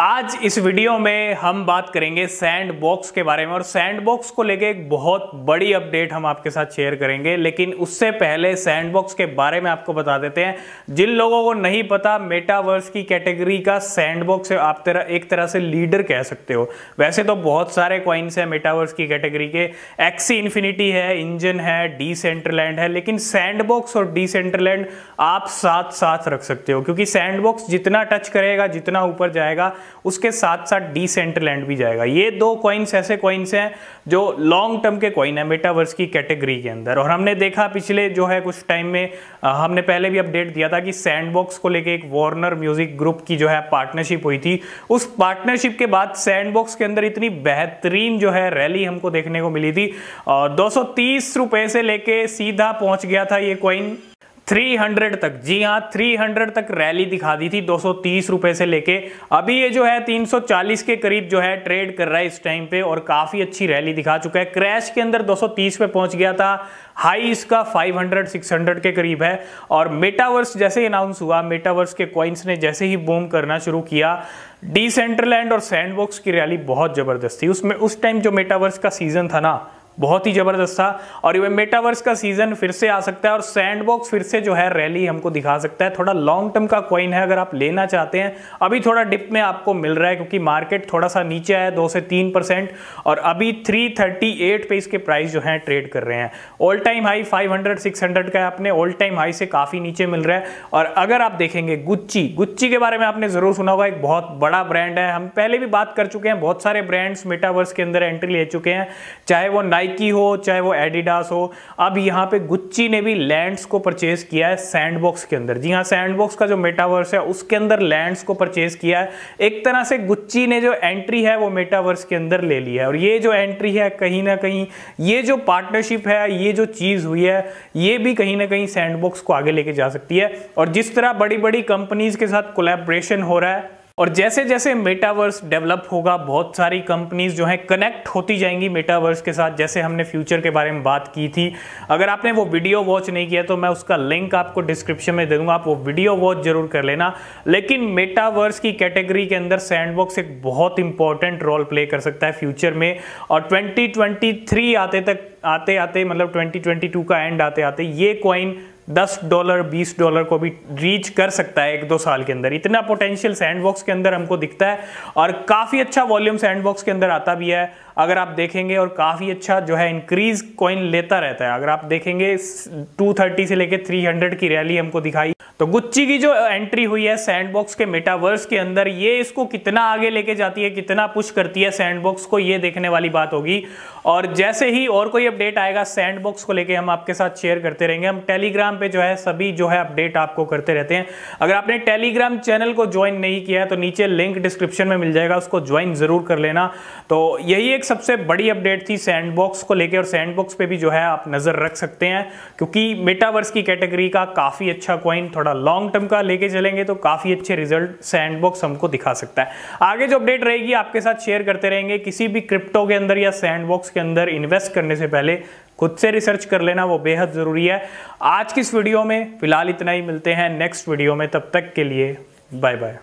आज इस वीडियो में हम बात करेंगे सैंड बॉक्स के बारे में और सैंड बॉक्स को लेके एक बहुत बड़ी अपडेट हम आपके साथ शेयर करेंगे लेकिन उससे पहले सैंड बॉक्स के बारे में आपको बता देते हैं जिन लोगों को नहीं पता मेटावर्स की कैटेगरी का सैंड बॉक्स आप तरह एक तरह से लीडर कह सकते हो वैसे तो बहुत सारे क्वाइंस हैं मेटावर्स की कैटेगरी के एक्सी इन्फिनिटी है इंजन है डीसेंट्रलैंड है लेकिन सैंड बॉक्स और डीसेंट्रलैंड आप साथ साथ रख सकते हो क्योंकि सैंड बॉक्स जितना टच करेगा जितना ऊपर जाएगा उसके साथ साथ डीसेंट्रलैंड भी जाएगा ये दो कॉइन्स ऐसे कॉइन्स हैं जो लॉन्ग टर्म के कॉइन है मेटावर्स की कैटेगरी के अंदर और हमने देखा पिछले जो है कुछ टाइम में हमने पहले भी अपडेट दिया था कि सैंडबॉक्स को लेके एक वार्नर म्यूजिक ग्रुप की जो है पार्टनरशिप हुई थी उस पार्टनरशिप के बाद सैंडबॉक्स के अंदर इतनी बेहतरीन जो है रैली हमको देखने को मिली थी और दो रुपए से लेके सीधा पहुंच गया था ये कॉइन 300 तक जी हाँ 300 तक रैली दिखा दी थी दो रुपए से लेके अभी ये जो है 340 के करीब जो है ट्रेड कर रहा है इस टाइम पे और काफी अच्छी रैली दिखा चुका है क्रैश के अंदर 230 पे पहुंच गया था हाई इसका 500 600 के करीब है और मेटावर्स जैसे अनाउंस हुआ मेटावर्स के कॉइन्स ने जैसे ही बूम करना शुरू किया डिसेंट्रलैंड और सैंडबॉक्स की रैली बहुत जबरदस्त थी उसमें उस टाइम जो मेटावर्स का सीजन था ना बहुत ही ज़बरदस्त था और ये मेटावर्स का सीज़न फिर से आ सकता है और सैंडबॉक्स फिर से जो है रैली हमको दिखा सकता है थोड़ा लॉन्ग टर्म का कॉइन है अगर आप लेना चाहते हैं अभी थोड़ा डिप में आपको मिल रहा है क्योंकि मार्केट थोड़ा सा नीचे आया दो से तीन परसेंट और अभी थ्री थर्टी एट पे इसके प्राइस जो है ट्रेड कर रहे हैं all time high five hundred six hundred का आपने ऑल टाइम हाई से काफ़ी नीचे मिल रहा है और अगर आप देखेंगे गुच्ची गुच्ची के बारे में आपने ज़रूर सुना होगा एक बहुत बड़ा ब्रांड है हम पहले भी बात कर चुके हैं बहुत सारे ब्रांड्स मेटावर्स के अंदर एंट्री ले चुके हैं चाहे वो नाइन नाइकी हो चाहे वो एडिडास हो अब यहाँ पे गुच्ची ने भी लैंड्स को परचेज किया है सैंडबॉक्स के अंदर जी हाँ सैंडबॉक्स का जो मेटावर्स है उसके अंदर लैंड्स को परचेज किया है एक तरह से गुच्ची ने जो एंट्री है वो मेटावर्स के अंदर ले लिया है और ये जो एंट्री है कहीं ना कहीं ये जो पार्टनरशिप है ये जो चीज़ हुई है ये भी कहीं ना कहीं सैंडबॉक्स को आगे लेके जा सकती है और जिस तरह बड़ी बड़ी कंपनीज के साथ कोलेब्रेशन हो रहा है और जैसे जैसे मेटावर्स डेवलप होगा बहुत सारी कंपनीज जो है कनेक्ट होती जाएंगी मेटावर्स के साथ जैसे हमने फ्यूचर के बारे में बात की थी अगर आपने वो वीडियो वॉच नहीं किया तो मैं उसका लिंक आपको डिस्क्रिप्शन में दे दूंगा आप वो वीडियो वॉच जरूर कर लेना लेकिन मेटावर्स की कैटेगरी के अंदर सैंडबॉक्स एक बहुत इंपॉर्टेंट रोल प्ले कर सकता है फ्यूचर में और ट्वेंटी आते तक आते आते मतलब ट्वेंटी का एंड आते आते ये कॉइन दस डॉलर बीस डॉलर को भी रीच कर सकता है एक दो साल के अंदर इतना पोटेंशियल सैंडबॉक्स के अंदर हमको दिखता है और काफ़ी अच्छा वॉल्यूम सैंडबॉक्स के अंदर आता भी है अगर आप देखेंगे और काफ़ी अच्छा जो है इंक्रीज कॉइन लेता रहता है अगर आप देखेंगे टू थर्टी से लेकर थ्री हंड्रेड की रैली हमको दिखाई तो गुच्ची की जो एंट्री हुई है सैंडबॉक्स के मेटावर्स के अंदर ये इसको कितना आगे लेके जाती है कितना पुश करती है सैंडबॉक्स को ये देखने वाली बात होगी और जैसे ही और कोई अपडेट आएगा सैंडबॉक्स को लेके हम आपके साथ शेयर करते रहेंगे हम टेलीग्राम पे जो है सभी जो है अपडेट आपको करते रहते हैं अगर आपने टेलीग्राम चैनल को ज्वाइन नहीं किया है तो नीचे लिंक डिस्क्रिप्शन में मिल जाएगा उसको ज्वाइन जरूर कर लेना तो यही एक सबसे बड़ी अपडेट थी सैंडबॉक्स को लेकर और सैंडबॉक्स पे भी जो है आप नजर रख सकते हैं क्योंकि मेटावर्स की कैटेगरी का काफी अच्छा थोड़ा थोड़ा लॉन्ग टर्म का लेके चलेंगे तो काफ़ी अच्छे रिजल्ट सैंडबॉक्स हमको दिखा सकता है आगे जो अपडेट रहेगी आपके साथ शेयर करते रहेंगे किसी भी क्रिप्टो के अंदर या सैंडबॉक्स के अंदर इन्वेस्ट करने से पहले खुद से रिसर्च कर लेना वो बेहद ज़रूरी है आज की इस वीडियो में फिलहाल इतना ही मिलते हैं नेक्स्ट वीडियो में तब तक के लिए बाय बाय